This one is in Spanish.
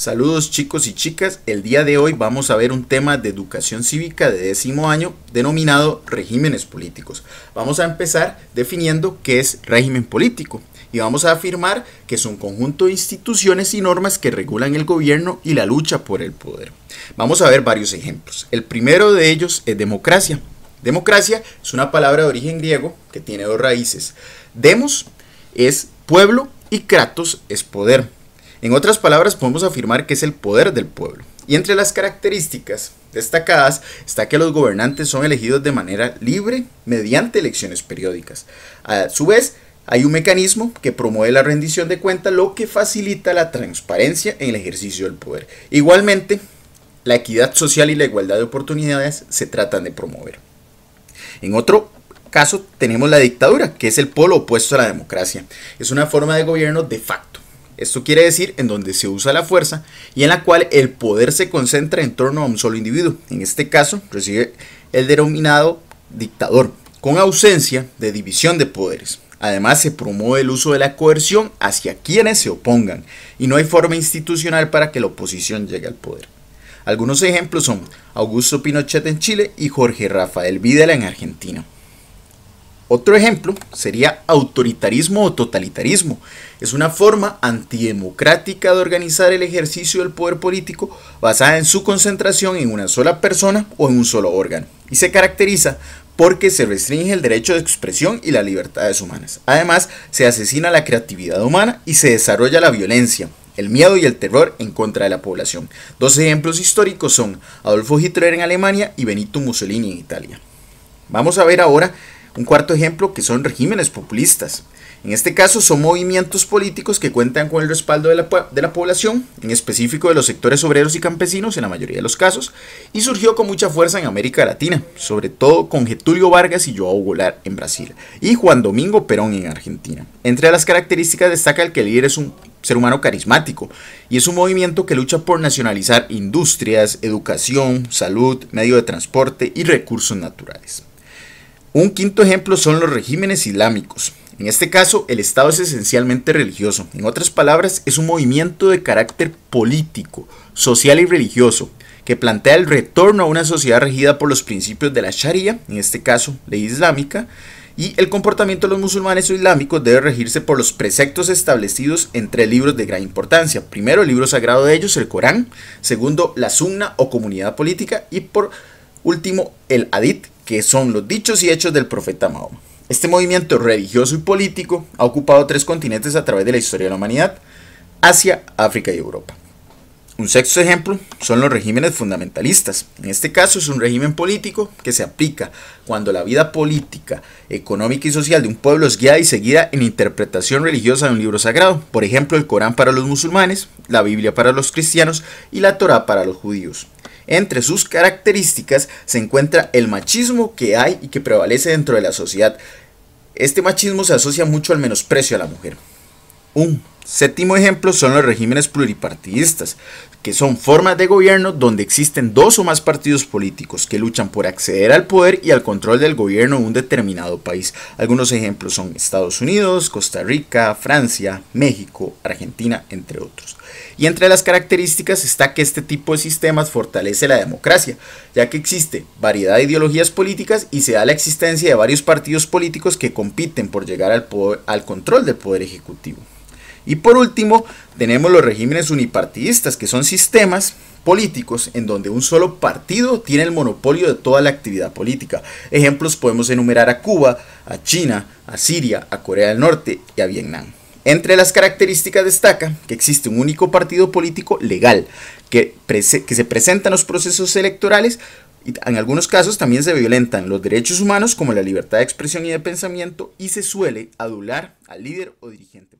Saludos chicos y chicas, el día de hoy vamos a ver un tema de educación cívica de décimo año denominado regímenes políticos. Vamos a empezar definiendo qué es régimen político y vamos a afirmar que es un conjunto de instituciones y normas que regulan el gobierno y la lucha por el poder. Vamos a ver varios ejemplos. El primero de ellos es democracia. Democracia es una palabra de origen griego que tiene dos raíces. Demos es pueblo y Kratos es poder. En otras palabras, podemos afirmar que es el poder del pueblo. Y entre las características destacadas está que los gobernantes son elegidos de manera libre mediante elecciones periódicas. A su vez, hay un mecanismo que promueve la rendición de cuentas, lo que facilita la transparencia en el ejercicio del poder. Igualmente, la equidad social y la igualdad de oportunidades se tratan de promover. En otro caso tenemos la dictadura, que es el polo opuesto a la democracia. Es una forma de gobierno de facto esto quiere decir en donde se usa la fuerza y en la cual el poder se concentra en torno a un solo individuo. En este caso recibe el denominado dictador, con ausencia de división de poderes. Además, se promueve el uso de la coerción hacia quienes se opongan y no hay forma institucional para que la oposición llegue al poder. Algunos ejemplos son Augusto Pinochet en Chile y Jorge Rafael Videla en Argentina. Otro ejemplo sería autoritarismo o totalitarismo. Es una forma antidemocrática de organizar el ejercicio del poder político basada en su concentración en una sola persona o en un solo órgano. Y se caracteriza porque se restringe el derecho de expresión y las libertades humanas. Además, se asesina la creatividad humana y se desarrolla la violencia, el miedo y el terror en contra de la población. Dos ejemplos históricos son Adolfo Hitler en Alemania y Benito Mussolini en Italia. Vamos a ver ahora un cuarto ejemplo que son regímenes populistas. En este caso son movimientos políticos que cuentan con el respaldo de la, población, en específico de los sectores obreros y campesinos en la mayoría de los casos, y surgió con mucha fuerza en América Latina, sobre todo con Getúlio Vargas y Joao Goulart en Brasil, y Juan Domingo Perón en Argentina. Entre las características destaca el que el líder es un ser humano carismático, y es un movimiento que lucha por nacionalizar industrias, educación, salud, medio de transporte y recursos naturales. Un quinto ejemplo son los regímenes islámicos. En este caso, el Estado es esencialmente religioso. En otras palabras, es un movimiento de carácter político, social y religioso, que plantea el retorno a una sociedad regida por los principios de la Sharia, en este caso, ley islámica, y el comportamiento de los musulmanes o islámicos debe regirse por los preceptos establecidos entre libros de gran importancia. Primero, el libro sagrado de ellos, el Corán. Segundo, la Sunna o comunidad política. Y por último, el Hadith, que son los dichos y hechos del profeta Mahoma. Este movimiento religioso y político ha ocupado tres continentes a través de la historia de la humanidad, Asia, África y Europa. Un sexto ejemplo son los regímenes fundamentalistas. En este caso es un régimen político que se aplica cuando la vida política, económica y social de un pueblo es guiada y seguida en interpretación religiosa de un libro sagrado. Por ejemplo, el Corán para los musulmanes, la Biblia para los cristianos y la Torah para los judíos. Entre sus características se encuentra el machismo que hay y que prevalece dentro de la sociedad. Este machismo se asocia mucho al menosprecio a la mujer. Un Séptimo ejemplo son los regímenes pluripartidistas, que son formas de gobierno donde existen dos o más partidos políticos que luchan por acceder al poder y al control del gobierno de un determinado país. Algunos ejemplos son Estados Unidos, Costa Rica, Francia, México, Argentina, entre otros. Y entre las características está que este tipo de sistemas fortalece la democracia, ya que existe variedad de ideologías políticas y se da la existencia de varios partidos políticos que compiten por llegar al, poder, al control del poder ejecutivo. Y por último, tenemos los regímenes unipartidistas, que son sistemas políticos en donde un solo partido tiene el monopolio de toda la actividad política. Ejemplos podemos enumerar a Cuba, a China, a Siria, a Corea del Norte y a Vietnam. Entre las características destaca que existe un único partido político legal que, que se presenta en los procesos electorales y en algunos casos también se violentan los derechos humanos como la libertad de expresión y de pensamiento y se suele adular al líder o dirigente.